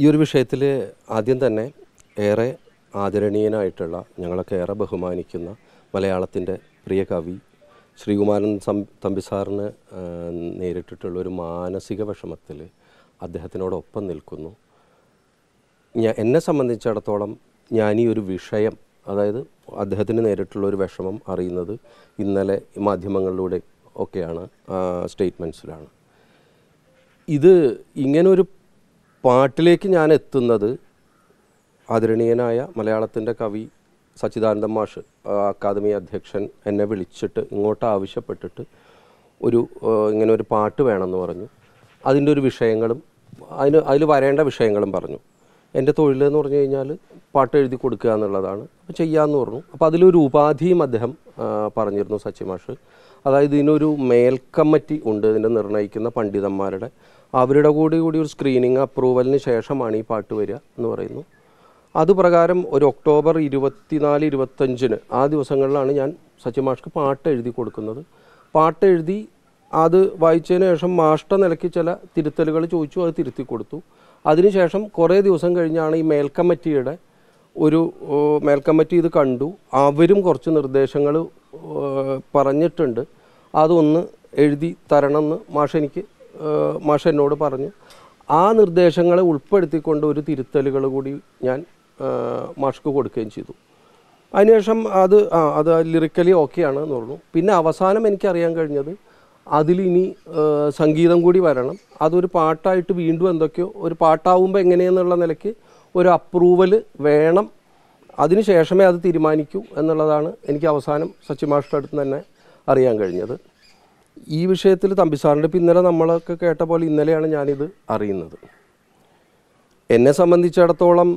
ഈ ഒരു വിഷയത്തിൽ ആദ്യം തന്നെ ഏറെ ആദരണീയനായിട്ടുള്ള ഞങ്ങളൊക്കെ ഏറെ ബഹുമാനിക്കുന്ന മലയാളത്തിൻ്റെ പ്രിയ കവി ശ്രീകുമാരൻ തമ്പി സാറിന് നേരിട്ടിട്ടുള്ള ഒരു മാനസിക വിഷമത്തിൽ അദ്ദേഹത്തിനോടൊപ്പം നിൽക്കുന്നു ഞാൻ എന്നെ സംബന്ധിച്ചിടത്തോളം ഞാൻ ഈ ഒരു വിഷയം അതായത് അദ്ദേഹത്തിന് നേരിട്ടുള്ള ഒരു വിഷമം അറിയുന്നത് ഇന്നലെ മാധ്യമങ്ങളിലൂടെ ഒക്കെയാണ് സ്റ്റേറ്റ്മെൻറ്റ്സിലാണ് ഇത് ഇങ്ങനൊരു പാട്ടിലേക്ക് ഞാൻ എത്തുന്നത് ആദരണീയനായ മലയാളത്തിൻ്റെ കവി സച്ചിദാനന്ദ മാഷ് അക്കാദമി അധ്യക്ഷൻ എന്നെ വിളിച്ചിട്ട് ഇങ്ങോട്ട് ആവശ്യപ്പെട്ടിട്ട് ഒരു ഇങ്ങനെ ഒരു പാട്ട് വേണമെന്ന് പറഞ്ഞു അതിൻ്റെ ഒരു വിഷയങ്ങളും അതിന് അതിൽ വരേണ്ട വിഷയങ്ങളും പറഞ്ഞു എൻ്റെ തൊഴിലെന്ന് എന്ന് പറഞ്ഞു കഴിഞ്ഞാൽ പാട്ട് എഴുതി കൊടുക്കുക എന്നുള്ളതാണ് അപ്പോൾ ചെയ്യാമെന്ന് പറഞ്ഞു അപ്പോൾ അതിലൊരു ഉപാധിയും അദ്ദേഹം പറഞ്ഞിരുന്നു സച്ചി മാഷ് അതായത് ഇതിനൊരു മേൽക്കമ്മറ്റി ഉണ്ട് ഇതിൻ്റെ നിർണ്ണയിക്കുന്ന പണ്ഡിതന്മാരുടെ അവരുടെ കൂടി കൂടി ഒരു സ്ക്രീനിങ് അപ്രൂവലിന് ശേഷമാണ് ഈ പാട്ട് വരിക എന്ന് പറയുന്നു അത് പ്രകാരം ഒരു ഒക്ടോബർ ഇരുപത്തിനാല് ഇരുപത്തഞ്ചിന് ആ ദിവസങ്ങളിലാണ് ഞാൻ സച്ചിൻ മാഷ്ക്ക് പാട്ട് എഴുതി കൊടുക്കുന്നത് പാട്ട് എഴുതി അത് വായിച്ചതിന് ശേഷം മാഷ്ട നിലയ്ക്ക് ചില തിരുത്തലുകൾ ചോദിച്ചു അത് തിരുത്തി കൊടുത്തു അതിനുശേഷം കുറേ ദിവസം കഴിഞ്ഞാണ് ഈ മേൽക്കമ്മിറ്റിയുടെ ഒരു മേൽക്കമ്മിറ്റി ഇത് കണ്ടു അവരും കുറച്ച് നിർദ്ദേശങ്ങൾ പറഞ്ഞിട്ടുണ്ട് അതൊന്ന് എഴുതി തരണമെന്ന് മാഷ് എനിക്ക് മാഷ എന്നോട് പറഞ്ഞു ആ നിർദ്ദേശങ്ങളെ ഉൾപ്പെടുത്തിക്കൊണ്ട് ഒരു തിരുത്തലുകൾ കൂടി ഞാൻ മാഷ്ക്ക് കൊടുക്കുകയും ചെയ്തു അതിനുശേഷം അത് ആ അത് ലിറിക്കലി ഓക്കെയാണ് എന്ന് പറഞ്ഞു പിന്നെ അവസാനം എനിക്കറിയാൻ കഴിഞ്ഞത് അതിലിനി സംഗീതം കൂടി വരണം അതൊരു പാട്ടായിട്ട് വീണ്ടും എന്തൊക്കെയോ ഒരു പാട്ടാവുമ്പോൾ എങ്ങനെയെന്നുള്ള നിലയ്ക്ക് ഒരു അപ്രൂവൽ വേണം അതിന് ശേഷമേ അത് തീരുമാനിക്കൂ എന്നുള്ളതാണ് എനിക്ക് അവസാനം സച്ചിമാഷ്ടടുത്ത് തന്നെ അറിയാൻ കഴിഞ്ഞത് ഈ വിഷയത്തിൽ തമ്പിസാറിൻ്റെ പിന്നലെ നമ്മളൊക്കെ കേട്ട പോലെ ഇന്നലെയാണ് ഞാനിത് അറിയുന്നത് എന്നെ സംബന്ധിച്ചിടത്തോളം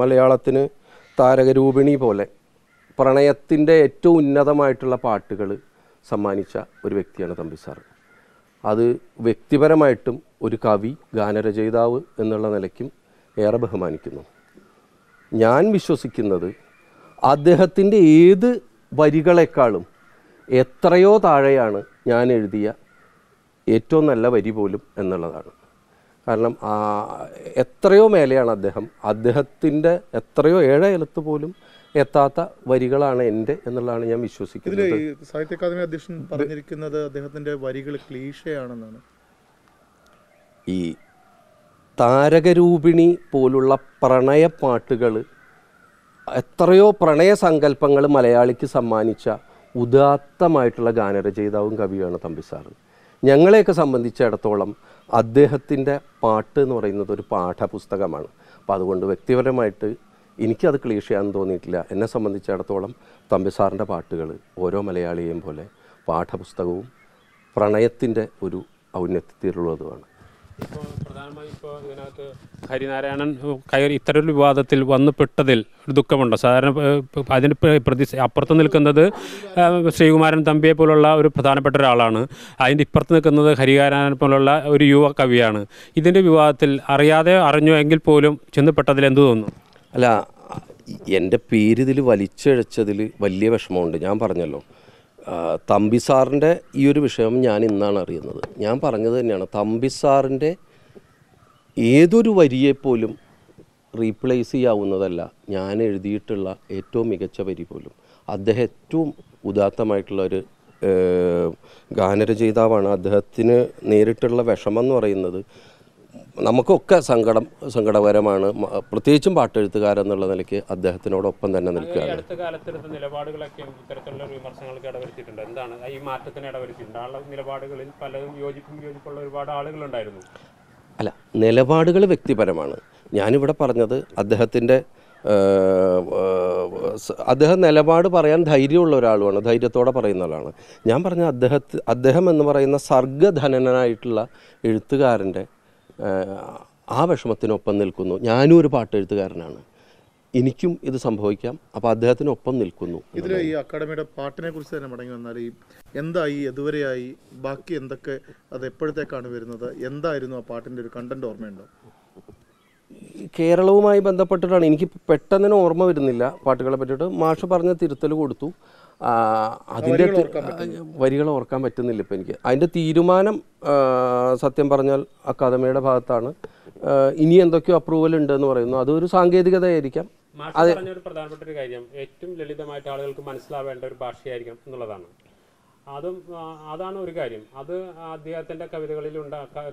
മലയാളത്തിന് താരകരൂപിണി പോലെ പ്രണയത്തിൻ്റെ ഏറ്റവും ഉന്നതമായിട്ടുള്ള പാട്ടുകൾ സമ്മാനിച്ച ഒരു വ്യക്തിയാണ് തമ്പിസാർ അത് വ്യക്തിപരമായിട്ടും ഒരു കവി ഗാനരചയിതാവ് എന്നുള്ള നിലയ്ക്കും ഏറെ ബഹുമാനിക്കുന്നു ഞാൻ വിശ്വസിക്കുന്നത് അദ്ദേഹത്തിൻ്റെ ഏത് വരികളെക്കാളും എത്രയോ താഴെയാണ് ഞാൻ എഴുതിയ ഏറ്റവും നല്ല വരി പോലും എന്നുള്ളതാണ് കാരണം എത്രയോ മേലെയാണ് അദ്ദേഹം അദ്ദേഹത്തിൻ്റെ എത്രയോ ഏഴയലത്ത് പോലും എത്താത്ത വരികളാണ് എൻ്റെ എന്നുള്ളതാണ് ഞാൻ വിശ്വസിക്കുന്നത് സാഹിത്യ അക്കാദമി അധ്യക്ഷൻ പറഞ്ഞിരിക്കുന്നത് അദ്ദേഹത്തിൻ്റെ വരികൾ ക്ലീഷയാണെന്നാണ് ഈ താരകരൂപിണി പോലുള്ള പ്രണയപ്പാട്ടുകൾ എത്രയോ പ്രണയ മലയാളിക്ക് സമ്മാനിച്ച ഉദാത്തമായിട്ടുള്ള ഗാനരചയിതാവും കവിയുമാണ് തമ്പി സാറ് ഞങ്ങളെയൊക്കെ സംബന്ധിച്ചിടത്തോളം അദ്ദേഹത്തിൻ്റെ പാട്ട് എന്ന് പറയുന്നത് ഒരു പാഠപുസ്തകമാണ് അപ്പോൾ അതുകൊണ്ട് വ്യക്തിപരമായിട്ട് എനിക്കത് ക്ലീഷയാണെന്ന് തോന്നിയിട്ടില്ല എന്നെ സംബന്ധിച്ചിടത്തോളം തമ്പി സാറിൻ്റെ പാട്ടുകൾ ഓരോ മലയാളിയെയും പോലെ പാഠപുസ്തകവും പ്രണയത്തിൻ്റെ ഒരു ഔന്നത്യത്തിലുള്ളതുമാണ് ഹരിനാരായണൻ കയറി ഇത്തരമൊരു വിവാദത്തിൽ വന്ന് പെട്ടതിൽ ദുഃഖമുണ്ട് സാധാരണ അതിന് പ്രതി അപ്പുറത്ത് നിൽക്കുന്നത് ശ്രീകുമാരൻ തമ്പിയെ പോലുള്ള ഒരു പ്രധാനപ്പെട്ട ഒരാളാണ് അതിൻ്റെ ഇപ്പുറത്ത് നിൽക്കുന്നത് ഹരിനാരായണൻ പോലുള്ള ഒരു യുവ കവിയാണ് ഇതിൻ്റെ വിവാദത്തിൽ അറിയാതെ അറിഞ്ഞു എങ്കിൽ പോലും പെട്ടതിൽ എന്തു തോന്നുന്നു അല്ല എൻ്റെ പേരിതിൽ വലിച്ചഴച്ചതിൽ വലിയ വിഷമമുണ്ട് ഞാൻ പറഞ്ഞല്ലോ തമ്പി സാറിൻ്റെ ഈ ഒരു വിഷയം ഞാൻ ഇന്നാണ് അറിയുന്നത് ഞാൻ പറഞ്ഞത് തന്നെയാണ് തമ്പി സാറിൻ്റെ ഏതൊരു വരിയെപ്പോലും റീപ്ലേസ് ചെയ്യാവുന്നതല്ല ഞാൻ എഴുതിയിട്ടുള്ള ഏറ്റവും മികച്ച വരി പോലും അദ്ദേഹം ഏറ്റവും ഉദാത്തമായിട്ടുള്ള ഒരു ഗാനരചയിതാവാണ് അദ്ദേഹത്തിന് നേരിട്ടുള്ള വിഷമം എന്ന് പറയുന്നത് നമുക്കൊക്കെ സങ്കടം സങ്കടകരമാണ് പ്രത്യേകിച്ചും പാട്ടെഴുത്തുകാരെന്നുള്ള നിലയ്ക്ക് അദ്ദേഹത്തിനോടൊപ്പം തന്നെ നിൽക്കുകയാണ് അടുത്ത വിമർശനങ്ങൾക്ക് എന്താണ് ഈ മാറ്റത്തിന് നിലപാടുകളിൽ പലതും യോജിപ്പും യോജിപ്പുള്ള ഒരുപാട് ആളുകളുണ്ടായിരുന്നു അല്ല നിലപാടുകൾ വ്യക്തിപരമാണ് ഞാനിവിടെ പറഞ്ഞത് അദ്ദേഹത്തിൻ്റെ അദ്ദേഹം നിലപാട് പറയാൻ ധൈര്യമുള്ള ഒരാളുമാണ് ധൈര്യത്തോടെ പറയുന്ന ആളാണ് ഞാൻ പറഞ്ഞ അദ്ദേഹത്തെ അദ്ദേഹം എന്ന് പറയുന്ന സർഗധനനായിട്ടുള്ള എഴുത്തുകാരൻ്റെ ആ വിഷമത്തിനൊപ്പം നിൽക്കുന്നു ഞാനും ഒരു പാട്ട് എഴുത്തുകാരനാണ് എനിക്കും ഇത് സംഭവിക്കാം അപ്പോൾ ഒപ്പം നിൽക്കുന്നു ഇതിൽ ഈ അക്കാഡമിയുടെ പാട്ടിനെ കുറിച്ച് തന്നെ മടങ്ങി വന്നാൽ ഈ എന്തായി ഇതുവരെയായി ബാക്കി എന്തൊക്കെ അത് എപ്പോഴത്തേക്കാണ് വരുന്നത് എന്തായിരുന്നു ആ പാട്ടിൻ്റെ ഒരു കണ്ടന്റ് ഓർമ്മയുണ്ടോ കേരളവുമായി ബന്ധപ്പെട്ടിട്ടാണ് എനിക്ക് പെട്ടെന്ന് ഓർമ്മ വരുന്നില്ല പാട്ടുകളെ പറ്റിയിട്ട് മാഷ് പറഞ്ഞ തിരുത്തൽ കൊടുത്തു അതിൻ്റെ വരികൾ ഓർക്കാൻ പറ്റുന്നില്ല ഇപ്പം എനിക്ക് അതിൻ്റെ തീരുമാനം സത്യം പറഞ്ഞാൽ അക്കാദമിയുടെ ഭാഗത്താണ് ഇനി എന്തൊക്കെയോ അപ്രൂവൽ ഉണ്ട് എന്ന് പറയുന്നു അതൊരു സാങ്കേതികതയായിരിക്കാം അതെ പ്രധാനപ്പെട്ട ഒരു കാര്യം ഏറ്റവും ലളിതമായിട്ട് ആളുകൾക്ക് മനസ്സിലാവേണ്ട ഒരു ഭാഷയായിരിക്കണം എന്നുള്ളതാണ് അതും അതാണ് ഒരു കാര്യം അത് അദ്ദേഹത്തിൻ്റെ കവിതകളിൽ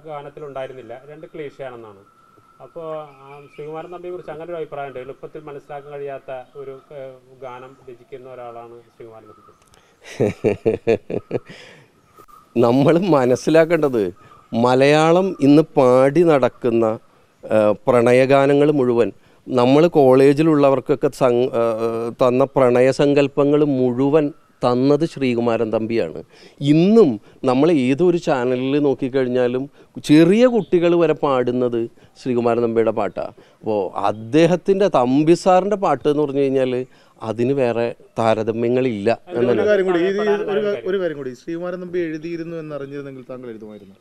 ഗാനത്തിലുണ്ടായിരുന്നില്ല രണ്ട് ക്ലേശയാണെന്നാണ് അപ്പോൾ ശ്രീകുമാരൻ കുറിച്ച് അങ്ങനെ ഒരു അഭിപ്രായമുണ്ട് എളുപ്പത്തിൽ മനസ്സിലാക്കാൻ കഴിയാത്ത ഒരു ഗാനം രചിക്കുന്ന ഒരാളാണ് ശ്രീകുമാരൻ നമ്പി നമ്മൾ മനസ്സിലാക്കേണ്ടത് മലയാളം ഇന്ന് പാടി നടക്കുന്ന പ്രണയഗാനങ്ങൾ മുഴുവൻ നമ്മൾ കോളേജിലുള്ളവർക്കൊക്കെ തന്ന പ്രണയസങ്കല്പങ്ങൾ മുഴുവൻ തന്നത് ശ്രീകുമാരൻ തമ്പിയാണ് ഇന്നും നമ്മൾ ഏതൊരു ചാനലിൽ നോക്കിക്കഴിഞ്ഞാലും ചെറിയ കുട്ടികൾ വരെ പാടുന്നത് ശ്രീകുമാരൻ തമ്പിയുടെ പാട്ടാണ് അപ്പോൾ അദ്ദേഹത്തിൻ്റെ തമ്പി സാറിൻ്റെ പാട്ട് എന്ന് പറഞ്ഞു കഴിഞ്ഞാൽ അതിന് വേറെ താരതമ്യങ്ങളില്ല എന്നാണ് ഒരു കാര്യം കൂടി ശ്രീകുമാരൻ തമ്പി എഴുതിയിരുന്നു എന്നറിഞ്ഞിരുന്നെങ്കിൽ താങ്കൾ എഴുതുമായിരുന്നു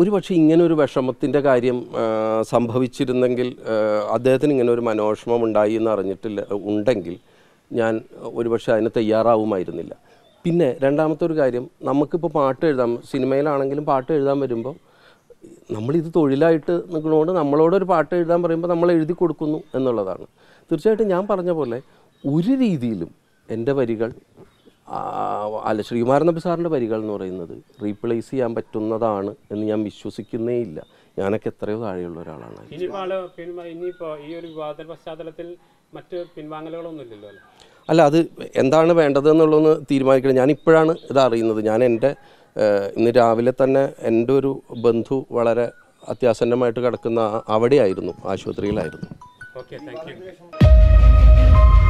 ഒരുപക്ഷെ ഇങ്ങനെ ഒരു വിഷമത്തിൻ്റെ കാര്യം സംഭവിച്ചിരുന്നെങ്കിൽ അദ്ദേഹത്തിന് ഇങ്ങനെ ഒരു മനോഷമം ഉണ്ടായി എന്ന് അറിഞ്ഞിട്ടില്ല ഉണ്ടെങ്കിൽ ഞാൻ ഒരുപക്ഷെ അതിന് തയ്യാറാവുമായിരുന്നില്ല പിന്നെ രണ്ടാമത്തെ ഒരു കാര്യം നമുക്കിപ്പോൾ പാട്ട് എഴുതാം സിനിമയിലാണെങ്കിലും പാട്ട് എഴുതാൻ വരുമ്പോൾ നമ്മളിത് തൊഴിലായിട്ട് നിൽക്കുന്നതുകൊണ്ട് നമ്മളോടൊരു പാട്ട് എഴുതാൻ പറയുമ്പോൾ നമ്മൾ എഴുതി കൊടുക്കുന്നു എന്നുള്ളതാണ് തീർച്ചയായിട്ടും ഞാൻ പറഞ്ഞ പോലെ ഒരു രീതിയിലും എൻ്റെ വരികൾ അല്ല ശ്രീകുമാരൻ നമ്പി സാറിൻ്റെ വരികൾ എന്ന് പറയുന്നത് റീപ്ലേസ് ചെയ്യാൻ പറ്റുന്നതാണ് എന്ന് ഞാൻ വിശ്വസിക്കുന്നേ ഇല്ല ഞാനൊക്കെ എത്രയോ താഴെയുള്ള ഒരാളാണ് ഇനിയിപ്പോൾ ഈ ഒരു വിവാദ പശ്ചാത്തലത്തിൽ മറ്റ് പിൻവാങ്ങലുകളൊന്നുമില്ലല്ലോ അല്ല അത് എന്താണ് വേണ്ടത് എന്നുള്ളതെന്ന് തീരുമാനിക്കണം ഞാൻ ഇപ്പോഴാണ് ഇത് അറിയുന്നത് ഞാൻ എൻ്റെ ഇന്ന് രാവിലെ തന്നെ എൻ്റെ ഒരു ബന്ധു വളരെ അത്യാസന്നമായിട്ട് കിടക്കുന്ന അവിടെയായിരുന്നു ആശുപത്രിയിലായിരുന്നു ഓക്കെ താങ്ക് യു